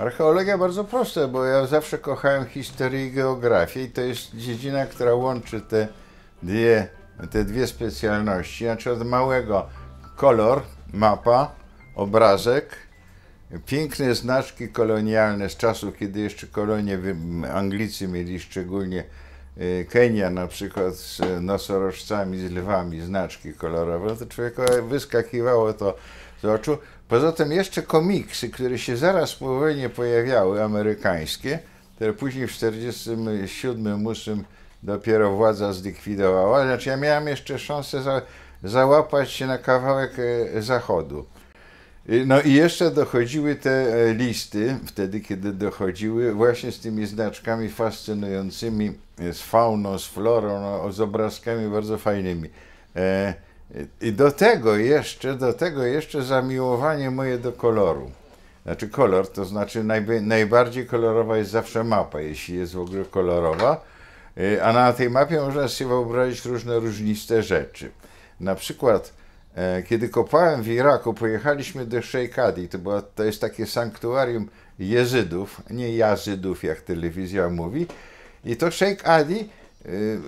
Archeologia bardzo prosta, bo ja zawsze kochałem historię i geografię i to jest dziedzina, która łączy te dwie, te dwie specjalności. Znaczy od małego kolor, mapa, obrazek, piękne znaczki kolonialne z czasów, kiedy jeszcze kolonie Anglicy mieli szczególnie e, Kenia na przykład z nosorożcami, z lwami, znaczki kolorowe, no to człowieka wyskakiwało to z oczu. Poza tym jeszcze komiksy, które się zaraz po wojnie pojawiały, amerykańskie, które później w 1947 8 dopiero władza zlikwidowała. Znaczy ja miałem jeszcze szansę za, załapać się na kawałek e, zachodu. No i jeszcze dochodziły te e, listy, wtedy kiedy dochodziły, właśnie z tymi znaczkami fascynującymi, e, z fauną, z florą, no, z obrazkami bardzo fajnymi. E, i do tego jeszcze, do tego jeszcze zamiłowanie moje do koloru. Znaczy kolor, to znaczy najby, najbardziej kolorowa jest zawsze mapa, jeśli jest w ogóle kolorowa. Y, a na tej mapie można sobie wyobrazić różne różniste rzeczy. Na przykład, e, kiedy kopałem w Iraku, pojechaliśmy do Szejkadi, to, była, to jest takie sanktuarium Jezydów, nie Jazydów, jak telewizja mówi. I to Sheikh Adi y,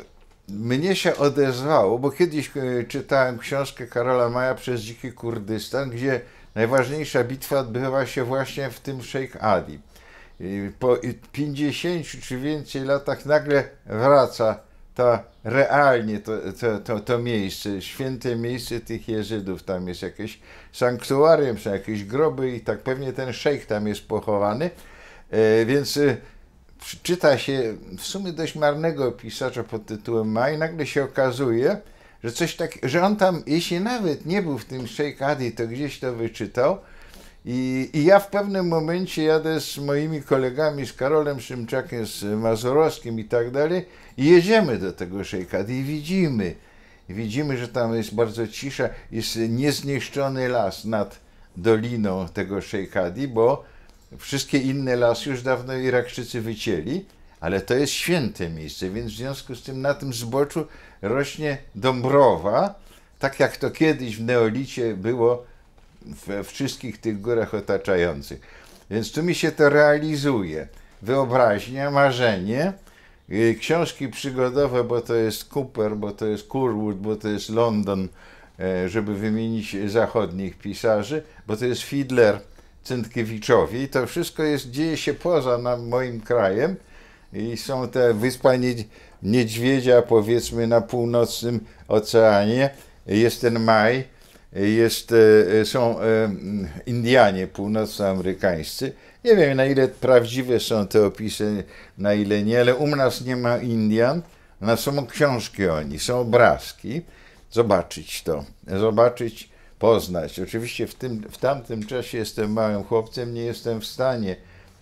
mnie się odezwało, bo kiedyś e, czytałem książkę Karola Maja przez Dziki Kurdystan, gdzie najważniejsza bitwa odbywała się właśnie w tym Sheikh Adi. Po 50 czy więcej latach nagle wraca to realnie to, to, to, to miejsce, święte miejsce tych Jezydów. Tam jest jakieś sanktuarium, są jakieś groby i tak pewnie ten szejk tam jest pochowany. E, więc e, czyta się w sumie dość marnego pisarza pod tytułem Ma i nagle się okazuje, że coś tak, że on tam, jeśli nawet nie był w tym Sheikh Adi, to gdzieś to wyczytał. I, I ja w pewnym momencie jadę z moimi kolegami, z Karolem Szymczakiem, z Mazurowskim i tak dalej, i jedziemy do tego Sheikh Adi i widzimy, widzimy, że tam jest bardzo cisza, jest niezniszczony las nad doliną tego Sheikh Adi, bo Wszystkie inne lasy już dawno Irakczycy wycięli, ale to jest święte miejsce, więc w związku z tym na tym zboczu rośnie dąbrowa, tak jak to kiedyś w neolicie było we wszystkich tych górach otaczających. Więc tu mi się to realizuje. Wyobraźnia, marzenie, y, książki przygodowe, bo to jest Cooper, bo to jest Curwood, bo to jest London, e, żeby wymienić zachodnich pisarzy, bo to jest Fiedler Cyntkiewiczowi. To wszystko jest, dzieje się poza moim krajem i są te wyspa niedźwiedzia, powiedzmy, na północnym oceanie. Jest ten maj, jest, e, e, są e, Indianie północnoamerykańscy. Nie wiem, na ile prawdziwe są te opisy, na ile nie, ale u nas nie ma Indian. Na są książki oni, są obrazki. Zobaczyć to, zobaczyć poznać. Oczywiście w, tym, w tamtym czasie jestem małym chłopcem, nie jestem w stanie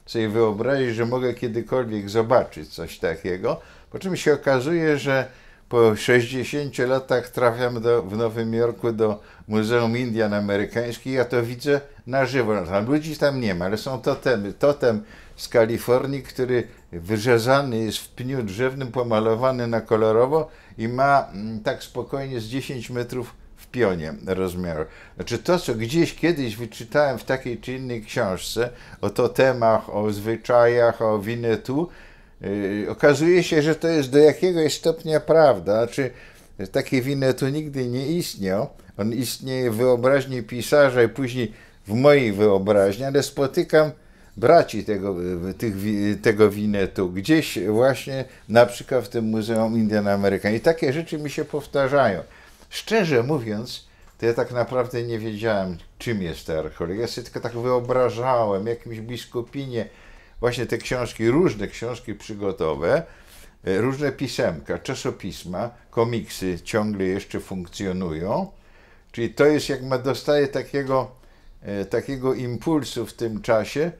sobie wyobrazić, że mogę kiedykolwiek zobaczyć coś takiego, po czym się okazuje, że po 60 latach trafiam do, w Nowym Jorku do Muzeum Indian Amerykańskich, ja to widzę na żywo. No, tam ludzi tam nie ma, ale są totemy. Totem z Kalifornii, który wyrzezany jest w pniu drzewnym, pomalowany na kolorowo i ma mm, tak spokojnie z 10 metrów pionie rozmiaru. Znaczy to, co gdzieś kiedyś wyczytałem w takiej czy innej książce o totemach, o zwyczajach, o winetu, yy, okazuje się, że to jest do jakiegoś stopnia prawda. Znaczy takie winetu nigdy nie istniał. On istnieje w wyobraźni pisarza i później w mojej wyobraźni, ale spotykam braci tego, tych, tego winetu, gdzieś właśnie na przykład w tym Muzeum Indian Amerykan. I takie rzeczy mi się powtarzają. Szczerze mówiąc, to ja tak naprawdę nie wiedziałem, czym jest ta archeologia. Ja sobie tylko tak wyobrażałem, jakimś biskupinie, właśnie te książki, różne książki przygotowe, e, różne pisemka, czasopisma, komiksy ciągle jeszcze funkcjonują. Czyli to jest, jak ma dostaje takiego, e, takiego impulsu w tym czasie,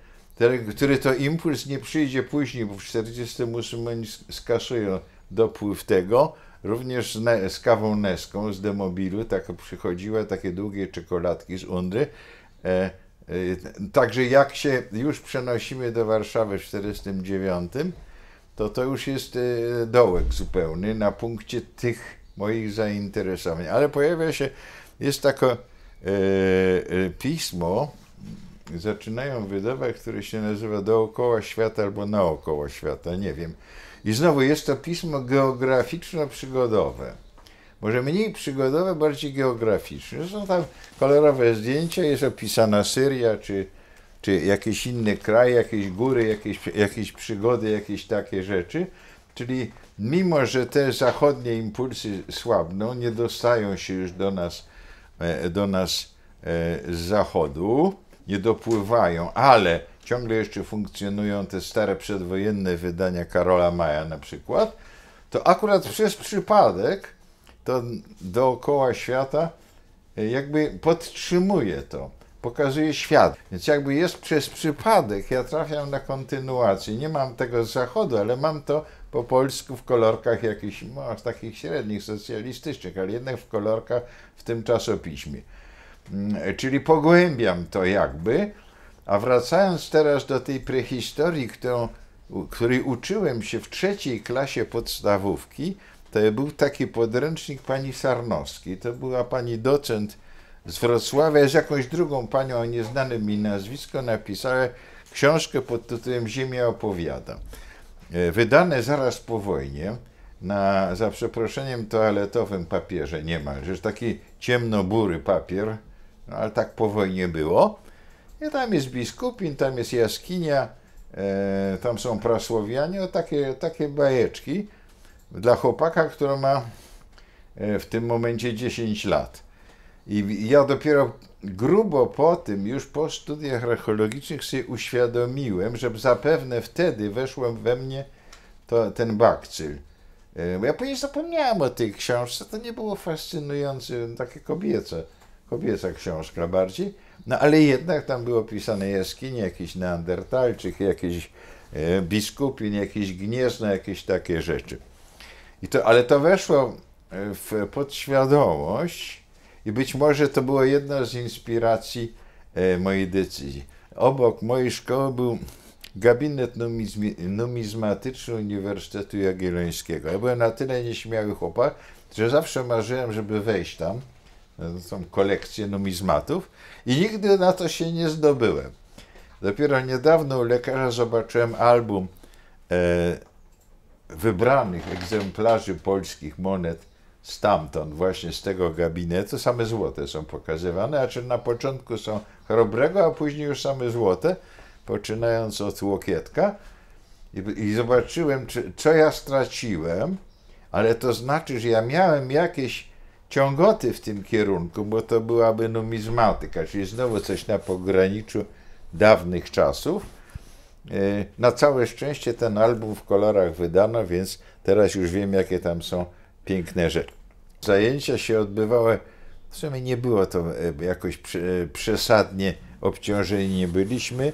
który to impuls nie przyjdzie później, bo w 1948 oni skasują dopływ tego, Również z kawą Neską z Demobilu tak przychodziły takie długie czekoladki z Undry. E, e także jak się już przenosimy do Warszawy w 1949, to to już jest e, dołek zupełny na punkcie tych moich zainteresowań. Ale pojawia się, jest takie e, pismo, zaczynają wydawać, które się nazywa Dookoła Świata albo Naokoło Świata, nie wiem i znowu jest to pismo geograficzno-przygodowe. Może mniej przygodowe, bardziej geograficzne. Są tam kolorowe zdjęcia, jest opisana Syria, czy, czy jakiś inny kraj, jakieś góry, jakieś, jakieś przygody, jakieś takie rzeczy. Czyli mimo, że te zachodnie impulsy słabną, nie dostają się już do nas, e, do nas e, z zachodu, nie dopływają, ale ciągle jeszcze funkcjonują te stare przedwojenne wydania Karola Maja na przykład, to akurat przez przypadek to dookoła świata e, jakby podtrzymuje to, pokazuje świat. Więc jakby jest przez przypadek, ja trafiam na kontynuację. Nie mam tego z zachodu, ale mam to po polsku w kolorkach jakichś, no, takich średnich, socjalistycznych, ale jednak w kolorkach w tym czasopiśmie. Mm, czyli pogłębiam to jakby, a wracając teraz do tej prehistorii, którą, której uczyłem się w trzeciej klasie podstawówki, to był taki podręcznik pani Sarnowskiej. To była pani docent z Wrocławia z jakąś drugą panią o nieznanym mi nazwisko napisała książkę pod tytułem Ziemia opowiada. E, wydane zaraz po wojnie na, za przeproszeniem, toaletowym papierze niemal, że taki ciemnobury papier, no, ale tak po wojnie było. I tam jest biskupin, tam jest jaskinia, e, tam są prasłowianie, o takie, takie bajeczki dla chłopaka, który ma e, w tym momencie 10 lat. I ja dopiero grubo po tym, już po studiach archeologicznych, sobie uświadomiłem, że zapewne wtedy weszłem we mnie to, ten bakcyl. E, ja później zapomniałem o tej książce, to nie było fascynujące, takie kobiece, kobieca książka bardziej. No ale jednak tam było pisane jaskinie, jakiś neandertalczyk, jakiś e, biskupin, jakiś gniezno, jakieś takie rzeczy. I to, ale to weszło e, w podświadomość i być może to było jedna z inspiracji e, mojej decyzji. Obok mojej szkoły był gabinet numizm, numizmatyczny Uniwersytetu Jagiellońskiego. Ja byłem na tyle nieśmiały chłopak, że zawsze marzyłem, żeby wejść tam, na tą kolekcję numizmatów, i nigdy na to się nie zdobyłem. Dopiero niedawno u lekarza zobaczyłem album e, wybranych egzemplarzy polskich monet stamtąd, właśnie z tego gabinetu. Same złote są pokazywane, a czy na początku są chrobrego, a później już same złote, poczynając od łokietka. I, i zobaczyłem, czy, co ja straciłem, ale to znaczy, że ja miałem jakieś ciągoty w tym kierunku, bo to byłaby numizmatyka, czyli znowu coś na pograniczu dawnych czasów. E, na całe szczęście ten album w kolorach wydano, więc teraz już wiem, jakie tam są piękne rzeczy. Zajęcia się odbywały, w sumie nie było to e, jakoś e, przesadnie obciążeni nie byliśmy.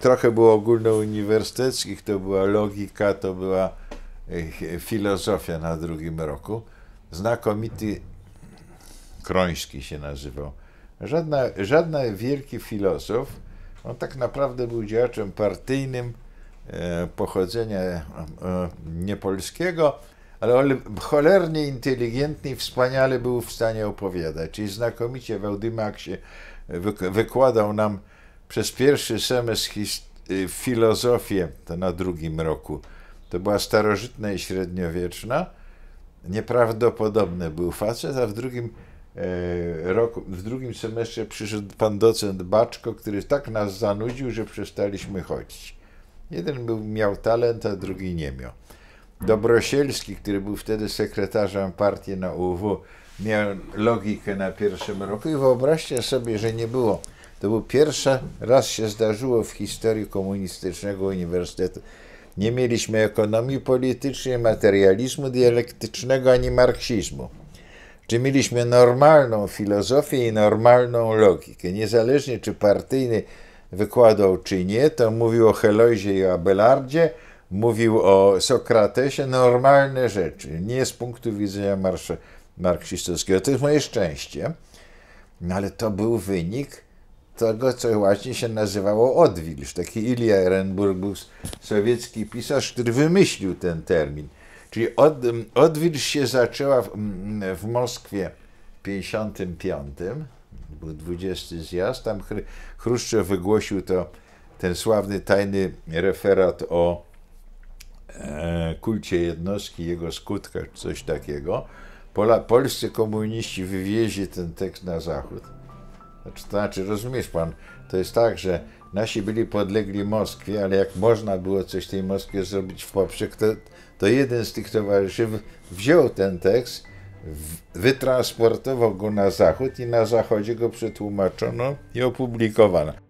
Trochę było ogólnouniwersyteckich, to była logika, to była filozofia na drugim roku znakomity Kroński się nazywał. Żadna, żadna wielki filozof, on tak naprawdę był działaczem partyjnym e, pochodzenia e, niepolskiego, ale cholernie inteligentny i wspaniale był w stanie opowiadać. Czyli znakomicie w się wykładał nam przez pierwszy semestr e, filozofię, to na drugim roku. To była starożytna i średniowieczna, nieprawdopodobny był facet, a w drugim e, roku, w drugim semestrze przyszedł pan docent Baczko, który tak nas zanudził, że przestaliśmy chodzić. Jeden był, miał talent, a drugi nie miał. Dobrosielski, który był wtedy sekretarzem partii na UW, miał logikę na pierwszym roku i wyobraźcie sobie, że nie było. To był pierwszy raz się zdarzyło w historii komunistycznego uniwersytetu, nie mieliśmy ekonomii politycznej, materializmu dialektycznego ani marksizmu. Czy mieliśmy normalną filozofię i normalną logikę? Niezależnie czy partyjny wykładał czy nie, to mówił o Heloizie i o Abelardzie, mówił o Sokratesie, normalne rzeczy, nie z punktu widzenia marksistowskiego. To jest moje szczęście, no, ale to był wynik tego, co właśnie się nazywało odwilż. Taki Ilia Ehrenburg był sowiecki pisarz, który wymyślił ten termin. Czyli od, odwilż się zaczęła w, w Moskwie w 55, był 20 zjazd, tam Chruszczow wygłosił to, ten sławny tajny referat o e, kulcie jednostki, jego skutkach, coś takiego. polscy komuniści wywieźli ten tekst na zachód. Znaczy, to znaczy, rozumiesz pan, to jest tak, że nasi byli podlegli Moskwie, ale jak można było coś tej Moskwie zrobić w poprzek, to, to jeden z tych towarzyszy wziął ten tekst, wytransportował go na zachód i na zachodzie go przetłumaczono i opublikowano.